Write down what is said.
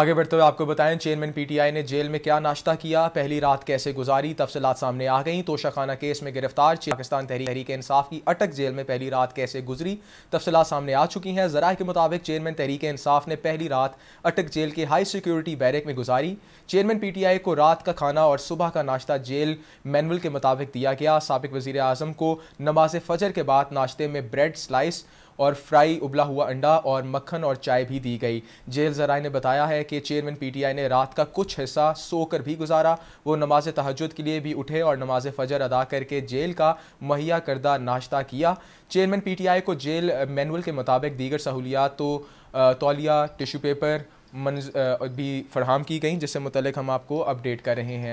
आगे बढ़ते हुए आपको बताएं चेयरमैन पीटीआई ने जेल में क्या नाश्ता किया पहली रात कैसे गुजारी तफसलात सामने आ गई तोशाखाना केस में गिरफ्तार पाकिस्तान तहरी तहरीक इंसाफ की अटक जेल में पहली रात कैसे गुजरी तफसलात सामने आ चुकी हैं जरा के मुताबिक चेयरमैन तहरीक इंसाफ ने पहली रात अटक जेल के हाई सिक्योरिटी बैरक में गुजारी चेयरमैन आई को रात का खाना और सुबह का नाश्ता जेल मैनुअल के मुताबिक दिया गया सबक वजीर अजम को नमाज फजर के बाद नाश्ते में ब्रेड स्लाइस और फ्राई उबला हुआ अंडा और मक्खन और चाय भी दी गई जेल जराए ने बताया है कि चेयरमैन पीटीआई ने रात का कुछ हिस्सा सोकर भी गुजारा वो नमाज तहजद के लिए भी उठे और नमाज फजर अदा करके जेल का मुहैया करदा नाश्ता किया चेयरमैन पीटीआई को जेल मैनुअल के मुताबिक दीगर सहूलियात तो तौलिया टिशू पेपर मन भी फरहम की गई जिससे मुतलक हम आपको अपडेट कर रहे हैं